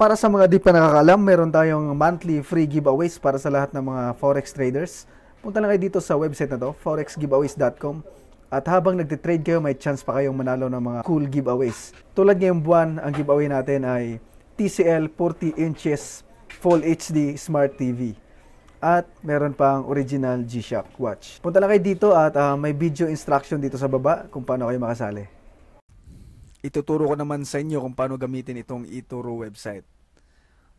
Para sa mga di pa nakakalam, meron tayong monthly free giveaways para sa lahat ng mga forex traders. Punta lang kayo dito sa website na to, forexgiveaways.com. At habang nagtitrade kayo, may chance pa kayong manalo ng mga cool giveaways. Tulad ngayong buwan, ang giveaway natin ay TCL 40 inches Full HD Smart TV. At meron pang original G-Shock watch. Punta lang kayo dito at uh, may video instruction dito sa baba kung paano kayo makasali ituturo ko naman sa inyo kung paano gamitin itong eToro website.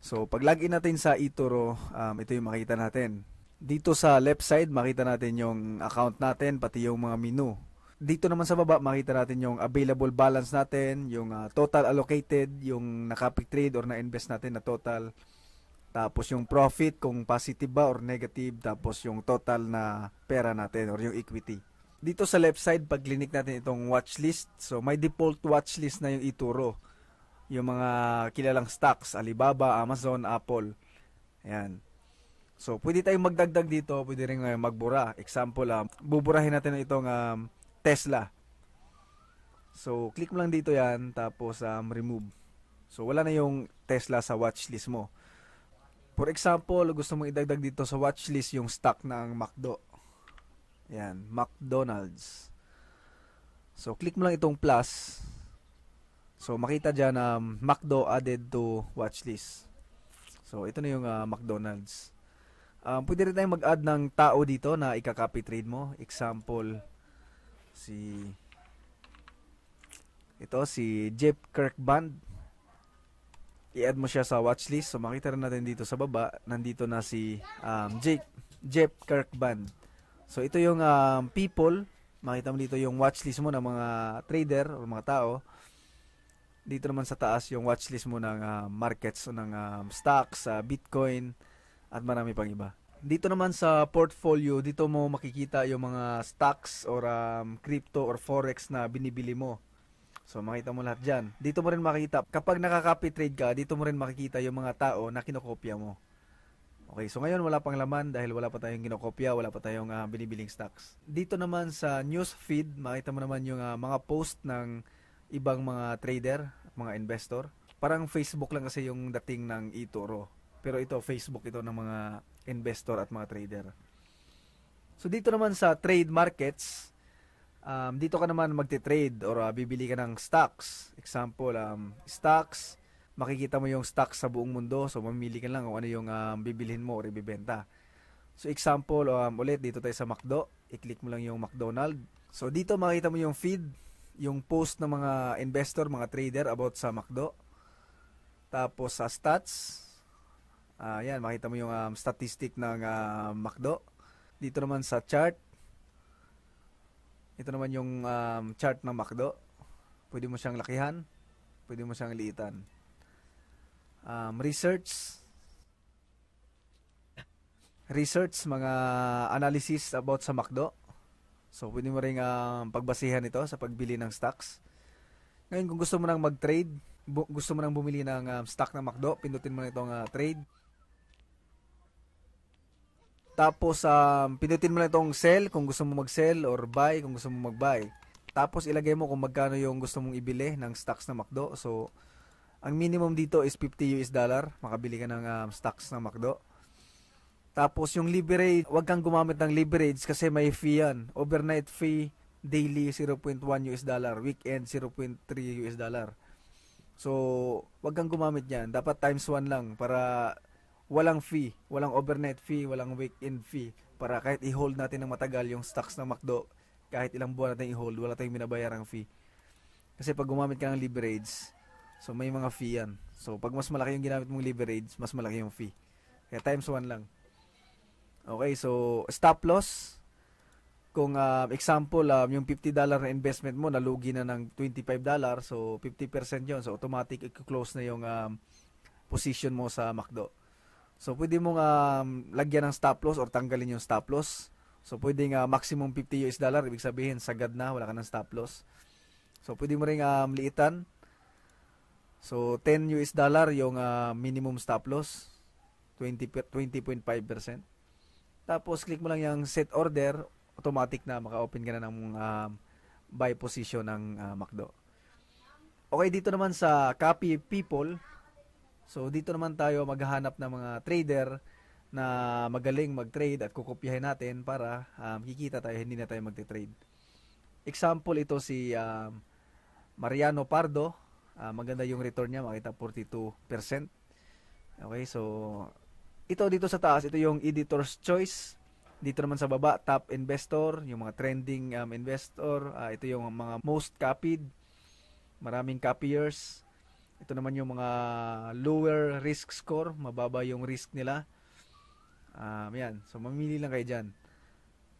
So, pag login natin sa eToro, um, ito yung makita natin. Dito sa left side, makita natin yung account natin, pati yung mga menu. Dito naman sa baba, makita natin yung available balance natin, yung uh, total allocated, yung nakapig trade or na-invest natin na total. Tapos yung profit, kung positive ba or negative. Tapos yung total na pera natin or yung equity dito sa left side, paglinik natin itong watch list, so may default watch list na yung ituro. Yung mga kilalang stocks, Alibaba, Amazon, Apple. Ayan. So, pwede tayong magdagdag dito, pwede rin eh, magbura. Example, um, buburahin natin itong um, Tesla. So, click mo lang dito yan, tapos um, remove. So, wala na yung Tesla sa watch list mo. For example, gusto mong idagdag dito sa watch list yung stock ng McDo. Yan, McDonald's. So, click mo lang itong plus. So, makita dyan na um, McDo added to watchlist. So, ito na yung uh, McDonald's. Um, pwede rin tayong mag-add ng tao dito na ikakopy trade mo. Example, si... Ito, si Jeff Kirkband. I-add mo siya sa watchlist. So, makita rin natin dito sa baba. Nandito na si um, Jake, Jeff Kirkband. So ito yung um, people, makita mo dito yung watchlist mo ng mga trader o mga tao. Dito naman sa taas yung watchlist mo ng uh, markets, ng um, stocks, uh, Bitcoin, at marami pang iba. Dito naman sa portfolio, dito mo makikita yung mga stocks or um, crypto or forex na binibili mo. So makita mo lahat dyan. Dito mo rin makikita, kapag nakaka-copy trade ka, dito mo rin makikita yung mga tao na kinokopya mo. Okay, so ngayon wala pang laman dahil wala pa tayong kinokopya, wala pa tayong uh, binibiling stocks. Dito naman sa news feed, makita mo naman yung uh, mga post ng ibang mga trader, mga investor. Parang Facebook lang kasi yung dating ng eToro. Pero ito, Facebook ito ng mga investor at mga trader. So dito naman sa trade markets, um, dito ka naman magte-trade or uh, bibili ka ng stocks. Example, um, stocks, makikita mo yung stock sa buong mundo. So, mamili ka lang kung ano yung um, bibilhin mo or ibibenta. So, example, um, ulit, dito tayo sa McDo. I-click mo lang yung McDonald. So, dito makikita mo yung feed, yung post ng mga investor, mga trader about sa McDo. Tapos, sa stats, uh, yan, makita mo yung um, statistic ng uh, McDo. Dito naman sa chart, ito naman yung um, chart ng McDo. Pwede mo siyang lakihan, pwede mo siyang liitan um, research research mga analysis about sa McDo. So pwede mo rin um, pagbasihan ito sa pagbili ng stocks. Ngayon kung gusto mo nang mag-trade, bu- gusto mo nang bumili ng um, stock ng McDo, pindutin mo na itong uh, trade. Tapos um, pindutin mo na itong sell kung gusto mo mag-sell or buy kung gusto mo mag-buy. Tapos ilagay mo kung magkano yung gusto mong ibili ng stocks ng McDo. So ang minimum dito is 50 US dollar. Makabili ka ng um, stocks ng McDo. Tapos yung leverage, huwag kang gumamit ng leverage kasi may fee yan. Overnight fee, daily 0.1 US dollar, weekend 0.3 US dollar. So, huwag kang gumamit niyan. Dapat times 1 lang para walang fee, walang overnight fee, walang weekend fee para kahit i-hold natin ng matagal yung stocks ng McDo, kahit ilang buwan natin i-hold, wala tayong binabayarang fee. Kasi pag gumamit ka ng leverage, So may mga fee yan. So pag mas malaki yung ginamit mong leverage, mas malaki yung fee. Kaya times 1 lang. Okay, so stop loss. Kung uh, example, um, yung $50 na investment mo, nalugi na ng $25, so 50% yon So automatic, i-close na yung um, position mo sa McDo. So pwede mong um, lagyan ng stop loss or tanggalin yung stop loss. So pwedeng uh, maximum 50 US dollar, ibig sabihin sagad na, wala ka ng stop loss. So pwede mo ring um, liitan So 10 US dollar yung uh, minimum stop loss 20 20.5%. Tapos click mo lang yung set order, automatic na maka-open ka na ng uh, buy position ng uh, McDo. Okay, dito naman sa copy people. So dito naman tayo maghahanap ng mga trader na magaling mag-trade at kukopyahin natin para um, kikita tayo, hindi na tayo magte-trade. Example ito si um, Mariano Pardo Uh, maganda yung return niya, makita 42%. Okay, so ito dito sa taas, ito yung editor's choice. Dito naman sa baba, top investor, yung mga trending um, investor, uh, ito yung mga most copied, maraming copiers. Ito naman yung mga lower risk score, mababa yung risk nila. Um, yan, so mamili lang kayo dyan.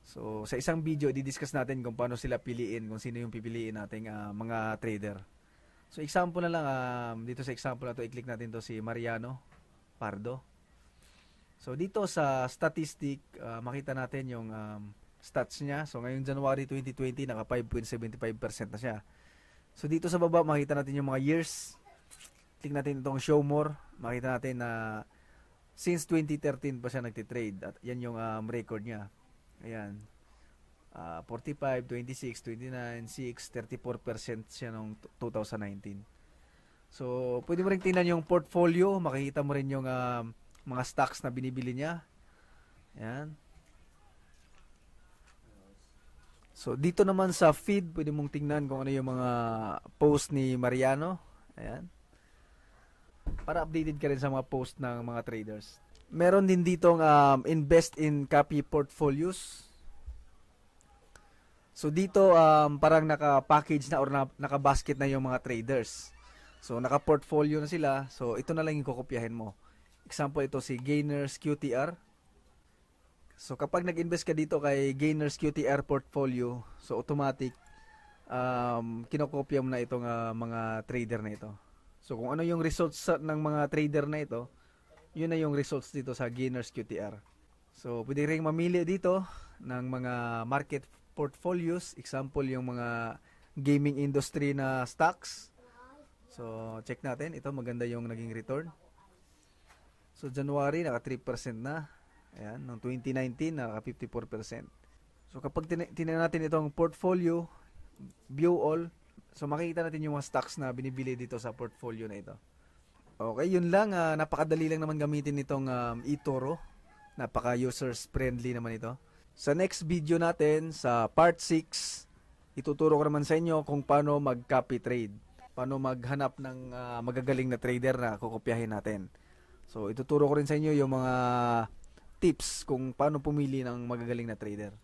So, sa isang video, di-discuss natin kung paano sila piliin, kung sino yung pipiliin nating uh, mga trader. So example na lang, um, dito sa example na to, i-click natin to si Mariano Pardo. So dito sa statistic, uh, makita natin yung um, stats niya. So ngayong January 2020, naka 5.75% na siya. So dito sa baba, makita natin yung mga years. Click natin itong show more. Makita natin na since 2013 pa siya nagtitrade. At yan yung um, record niya. Ayan uh, 45, 26, 29, 6, 34% siya nung 2019. So, pwede mo rin tingnan yung portfolio, makikita mo rin yung uh, mga stocks na binibili niya. Yan. So, dito naman sa feed, pwede mong tingnan kung ano yung mga post ni Mariano. Ayan. Para updated ka rin sa mga post ng mga traders. Meron din ditong um, invest in copy portfolios So dito um, parang naka-package na or na, naka-basket na yung mga traders. So naka-portfolio na sila. So ito na lang yung kokopyahin mo. Example ito si Gainers QTR. So kapag nag-invest ka dito kay Gainers QTR portfolio, so automatic um, kinokopya mo na itong uh, mga trader na ito. So kung ano yung results sa, ng mga trader na ito, yun na yung results dito sa Gainers QTR. So pwede rin mamili dito ng mga market portfolios. Example, yung mga gaming industry na stocks. So, check natin. Ito, maganda yung naging return. So, January, naka 3% na. Ayan, noong 2019, naka 54%. So, kapag tin tinan natin itong portfolio, view all, so makikita natin yung mga stocks na binibili dito sa portfolio na ito. Okay, yun lang. Uh, napakadali lang naman gamitin itong um, eToro. Napaka users friendly naman ito. Sa next video natin, sa part 6, ituturo ko naman sa inyo kung paano mag-copy trade. Paano maghanap ng uh, magagaling na trader na kukopyahin natin. So, ituturo ko rin sa inyo yung mga tips kung paano pumili ng magagaling na trader.